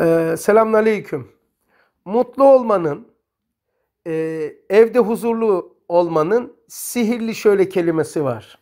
Ee, Selamünaleyküm. Mutlu olmanın, e, evde huzurlu olmanın sihirli şöyle kelimesi var.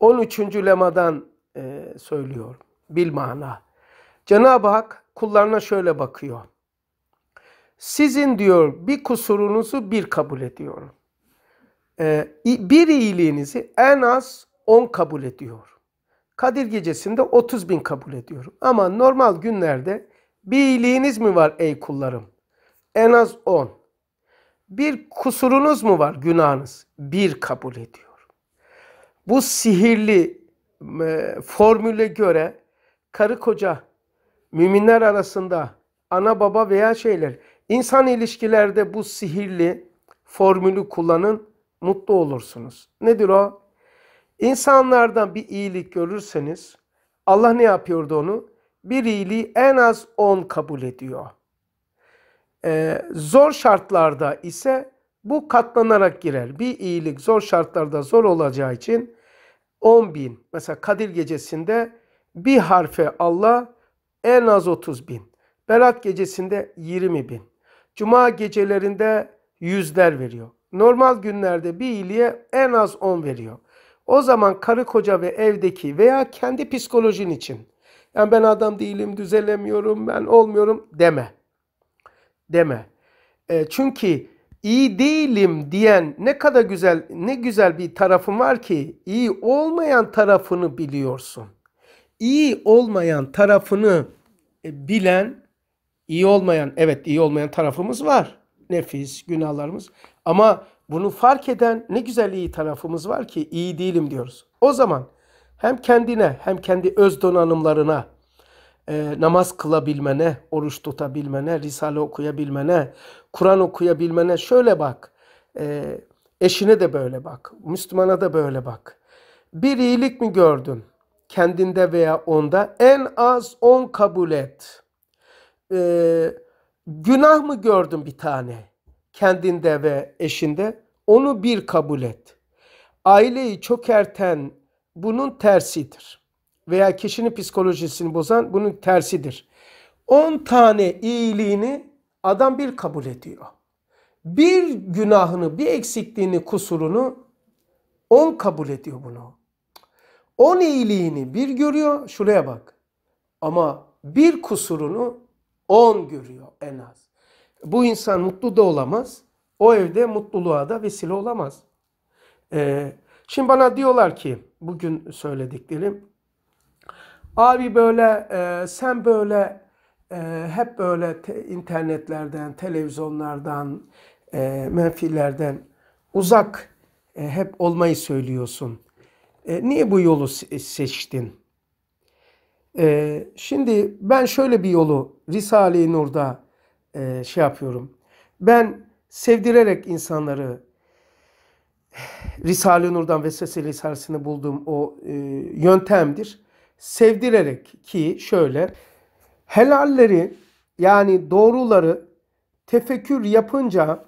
13. lemadan e, söylüyorum. Bil mana. Cenab-ı Hak kullarına şöyle bakıyor. Sizin diyor bir kusurunuzu bir kabul ediyorum. Ee, bir iyiliğinizi en az 10 kabul ediyor. Kadir gecesinde 30 bin kabul ediyorum. Ama normal günlerde bir iyiliğiniz mi var ey kullarım? En az on. Bir kusurunuz mu var günahınız? Bir kabul ediyor. Bu sihirli e, formüle göre karı koca, müminler arasında, ana baba veya şeyler, insan ilişkilerde bu sihirli formülü kullanın, mutlu olursunuz. Nedir o? İnsanlardan bir iyilik görürseniz, Allah ne yapıyordu onu? bir iyiliği en az 10 kabul ediyor. Ee, zor şartlarda ise bu katlanarak girer. Bir iyilik zor şartlarda zor olacağı için 10 bin. Mesela Kadir gecesinde bir harfe Allah en az 30 bin. Berat gecesinde 20 bin. Cuma gecelerinde yüzler veriyor. Normal günlerde bir iyiliğe en az 10 veriyor. O zaman karı koca ve evdeki veya kendi psikolojin için yani ben adam değilim, düzelemiyorum, ben olmuyorum deme. Deme. E, çünkü iyi değilim diyen ne kadar güzel, ne güzel bir tarafın var ki iyi olmayan tarafını biliyorsun. İyi olmayan tarafını e, bilen, iyi olmayan, evet iyi olmayan tarafımız var. Nefis, günahlarımız. Ama bunu fark eden ne güzel iyi tarafımız var ki iyi değilim diyoruz. O zaman hem kendine hem kendi öz donanımlarına e, namaz kılabilmene, oruç tutabilmene, risale okuyabilmene, Kur'an okuyabilmene şöyle bak. E, eşine de böyle bak. Müslümana da böyle bak. Bir iyilik mi gördün? Kendinde veya onda en az 10 kabul et. E, günah mı gördün bir tane? Kendinde ve eşinde onu bir kabul et. Aileyi çökerten bunun tersidir. Veya kişinin psikolojisini bozan bunun tersidir. 10 tane iyiliğini adam bir kabul ediyor. Bir günahını, bir eksikliğini, kusurunu 10 kabul ediyor bunu. 10 iyiliğini bir görüyor, şuraya bak. Ama bir kusurunu 10 görüyor en az. Bu insan mutlu da olamaz. O evde mutluluğa da vesile olamaz. Ee, şimdi bana diyorlar ki bugün söylediklerim. Abi böyle e, sen böyle e, hep böyle te, internetlerden, televizyonlardan, e, menfilerden uzak e, hep olmayı söylüyorsun. E, niye bu yolu e, seçtin? E, şimdi ben şöyle bir yolu Risale-i Nur'da e, şey yapıyorum. Ben sevdirerek insanları Risale-i Nur'dan ve Seseli Risalesi'nde bulduğum o e, yöntemdir. Sevdirerek ki şöyle helalleri yani doğruları tefekkür yapınca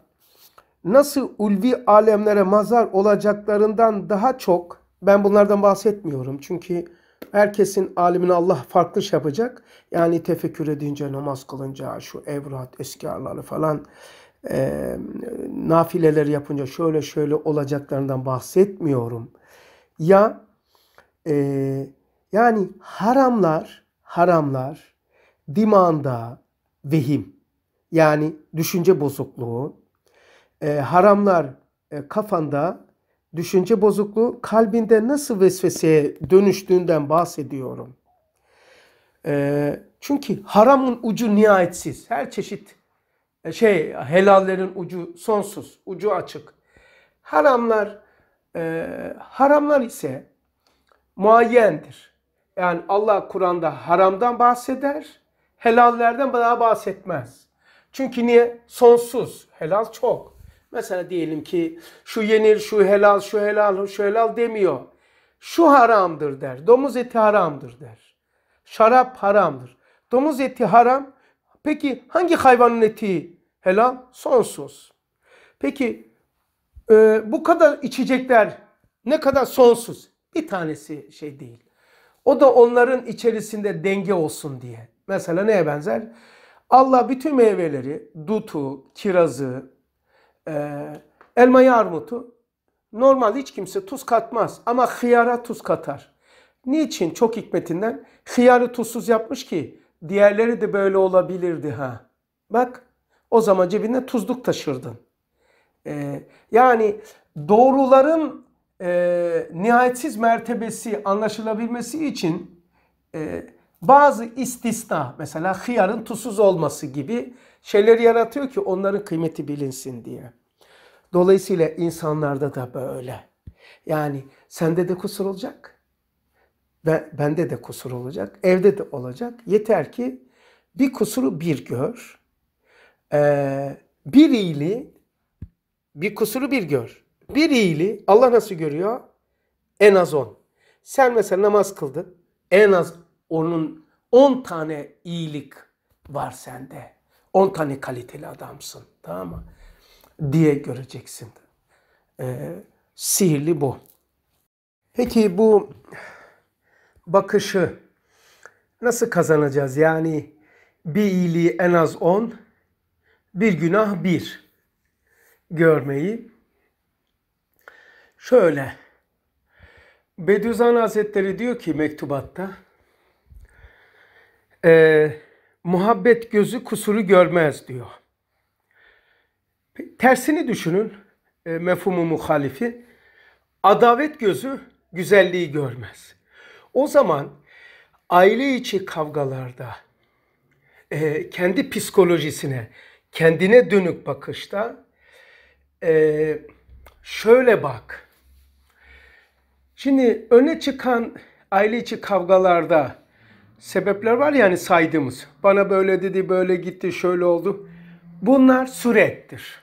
nasıl ulvi alemlere mazar olacaklarından daha çok ben bunlardan bahsetmiyorum. Çünkü herkesin alimini Allah farklı şey yapacak. Yani tefekkür edince, namaz kılınca, şu evrat, eskiarları falan e, nafileler yapınca şöyle şöyle olacaklarından bahsetmiyorum. Ya e, yani haramlar, haramlar dimanda vehim yani düşünce bozukluğu, e, haramlar e, kafanda düşünce bozukluğu, kalbinde nasıl vesveseye dönüştüğünden bahsediyorum. E, çünkü haramın ucu nihayetsiz. Her çeşit e, şey helallerin ucu sonsuz, ucu açık. Haramlar e, haramlar ise muayyendir. Yani Allah Kur'an'da haramdan bahseder, helallerden daha bahsetmez. Çünkü niye? Sonsuz. Helal çok. Mesela diyelim ki şu yenir, şu helal, şu helal, şu helal demiyor. Şu haramdır der. Domuz eti haramdır der. Şarap haramdır. Domuz eti haram. Peki hangi hayvanın eti helal sonsuz. Peki e, bu kadar içecekler ne kadar sonsuz? Bir tanesi şey değil. O da onların içerisinde denge olsun diye. Mesela neye benzer? Allah bütün meyveleri, dutu, kirazı, e, elmayı, armutu normal hiç kimse tuz katmaz ama hıyara tuz katar. Niçin? Çok hikmetinden. Hıyarı tuzsuz yapmış ki diğerleri de böyle olabilirdi ha. Bak o zaman cebinde tuzluk taşırdın. Ee, yani doğruların e, nihayetsiz mertebesi anlaşılabilmesi için e, bazı istisna mesela hıyarın tuzsuz olması gibi şeyleri yaratıyor ki onların kıymeti bilinsin diye. Dolayısıyla insanlarda da böyle. Yani sende de kusur olacak. Ben, bende de kusur olacak. Evde de olacak. Yeter ki bir kusuru bir gör. Ee, bir iyiliği, bir kusuru bir gör. Bir iyiliği Allah nasıl görüyor? En az on. Sen mesela namaz kıldın. En az onun on tane iyilik var sende. On tane kaliteli adamsın. Tamam mı? Diye göreceksin. Ee, sihirli bu. Peki bu bakışı nasıl kazanacağız? Yani bir iyiliği en az 10, bir günah bir görmeyi. Şöyle Bediüzzaman Hazretleri diyor ki mektubatta e, muhabbet gözü kusuru görmez diyor. Tersini düşünün e, mefhumu muhalifi. Adavet gözü güzelliği görmez. O zaman aile içi kavgalarda e, kendi psikolojisine, kendine dönük bakışta e, şöyle bak. Şimdi öne çıkan aile içi kavgalarda sebepler var yani ya hani saydığımız. Bana böyle dedi, böyle gitti, şöyle oldu. Bunlar surettir.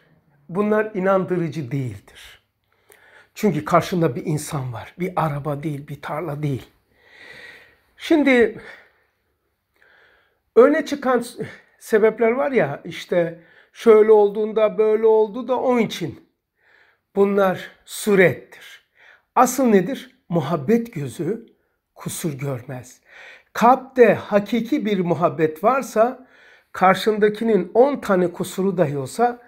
Bunlar inandırıcı değildir. Çünkü karşında bir insan var. Bir araba değil, bir tarla değil. Şimdi öne çıkan sebepler var ya işte şöyle olduğunda böyle oldu da onun için. Bunlar surettir. Asıl nedir? Muhabbet gözü kusur görmez. Kalpte hakiki bir muhabbet varsa karşındakinin 10 tane kusuru dahi olsa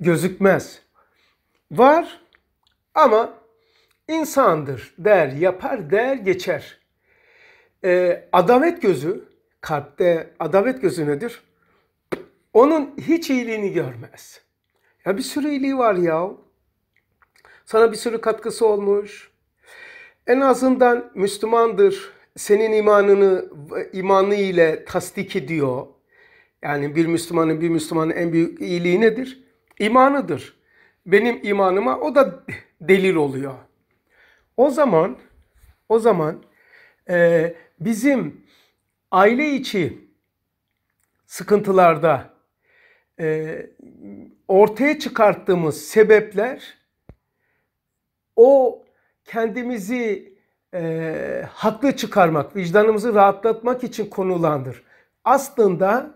gözükmez. Var ama insandır der, yapar der, geçer. Ee, adamet gözü kalpte adalet gözü nedir? Onun hiç iyiliğini görmez. Ya bir sürü iyiliği var ya. Sana bir sürü katkısı olmuş. En azından Müslümandır. Senin imanını imanı ile tasdik ediyor. Yani bir Müslümanın bir Müslümanın en büyük iyiliği nedir? İmanıdır. Benim imanıma o da delil oluyor. O zaman o zaman e, bizim aile içi sıkıntılarda e, ortaya çıkarttığımız sebepler o kendimizi e, haklı çıkarmak, vicdanımızı rahatlatmak için konulandır. Aslında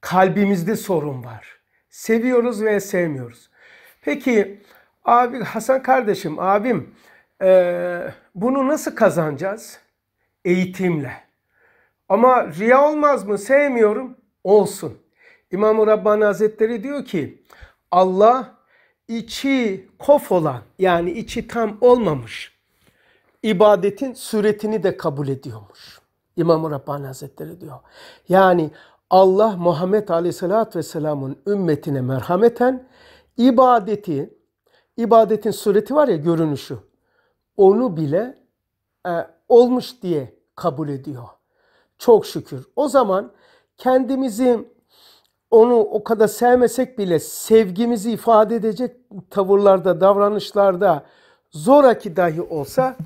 kalbimizde sorun var. Seviyoruz ve sevmiyoruz. Peki abi Hasan kardeşim, abim e, bunu nasıl kazanacağız? Eğitimle. Ama riya olmaz mı? Sevmiyorum. Olsun. İmam-ı Rabbani Hazretleri diyor ki Allah içi kof olan yani içi tam olmamış ibadetin suretini de kabul ediyormuş. İmam-ı Rabbani Hazretleri diyor. Yani Allah Muhammed Aleyhisselatü Vesselam'ın ümmetine merhameten ibadeti, ibadetin sureti var ya görünüşü, onu bile e, olmuş diye kabul ediyor. Çok şükür. O zaman kendimizi onu o kadar sevmesek bile sevgimizi ifade edecek tavırlarda, davranışlarda zoraki dahi olsa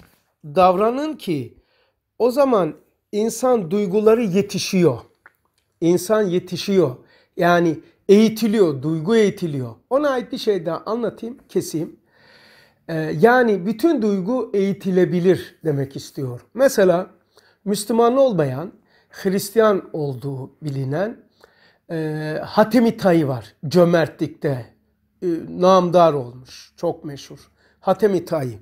davranın ki o zaman insan duyguları yetişiyor. İnsan yetişiyor. Yani eğitiliyor, duygu eğitiliyor. Ona ait bir şey daha anlatayım, keseyim. Ee, yani bütün duygu eğitilebilir demek istiyor. Mesela Müslüman olmayan Hristiyan olduğu bilinen e, Hatemitay'ı var. Cömertlikte e, namdar olmuş. Çok meşhur. Hatemitay'ı.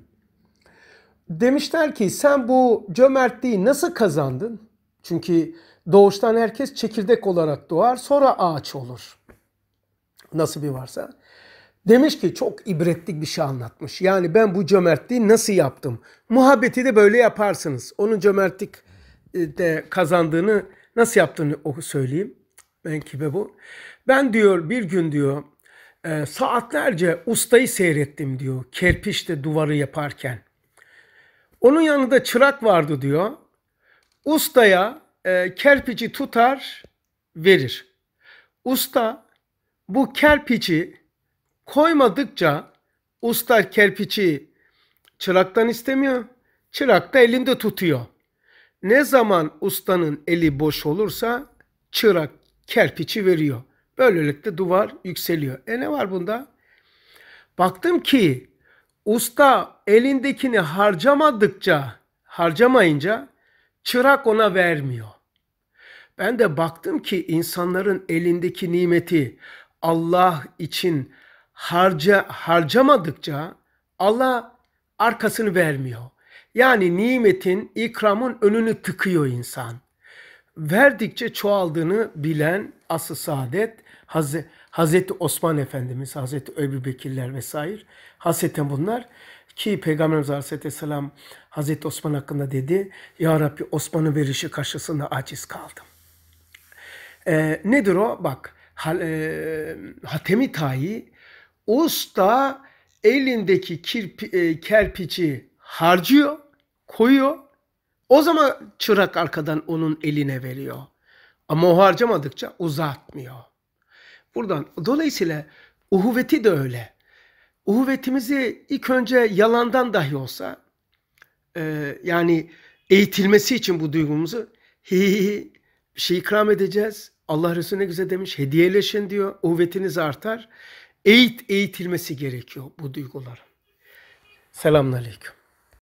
Demişler ki sen bu cömertliği nasıl kazandın? Çünkü doğuştan herkes çekirdek olarak doğar sonra ağaç olur. Nasıl bir varsa. Demiş ki çok ibretlik bir şey anlatmış. Yani ben bu cömertliği nasıl yaptım? Muhabbeti de böyle yaparsınız. Onun cömertlik e, de kazandığını nasıl yaptığını söyleyeyim. Menkıbe bu. Ben diyor bir gün diyor e, saatlerce ustayı seyrettim diyor kerpiçte duvarı yaparken. Onun yanında çırak vardı diyor. Ustaya e, kerpiçi tutar verir. Usta bu kerpiçi koymadıkça usta kerpiçi çıraktan istemiyor. Çırak da elinde tutuyor. Ne zaman ustanın eli boş olursa çırak kerpiçi veriyor. Böylelikle duvar yükseliyor. E ne var bunda? Baktım ki usta elindekini harcamadıkça, harcamayınca çırak ona vermiyor. Ben de baktım ki insanların elindeki nimeti Allah için harca harcamadıkça Allah arkasını vermiyor. Yani nimetin, ikramın önünü tıkıyor insan. Verdikçe çoğaldığını bilen asıl saadet Haz Hazreti Osman Efendimiz, Hazreti Ebu Bekirler vesaire. Hasreten bunlar ki Peygamberimiz Aleyhisselam Hazreti Osman hakkında dedi. Ya Rabbi Osman'ın verişi karşısında aciz kaldım. Ee, nedir o? Bak e, Hatemi Tayi usta elindeki kirpi, e, kerpiçi harcıyor, koyuyor. O zaman çırak arkadan onun eline veriyor. Ama o harcamadıkça uzatmıyor. Buradan dolayısıyla uhuveti de öyle. Uhuvetimizi ilk önce yalandan dahi olsa e, yani eğitilmesi için bu duygumuzu hi, bir şey ikram edeceğiz. Allah Resulü ne güzel demiş hediyeleşin diyor. Uhuvetiniz artar. Eğit eğitilmesi gerekiyor bu duyguların. Selamünaleyküm.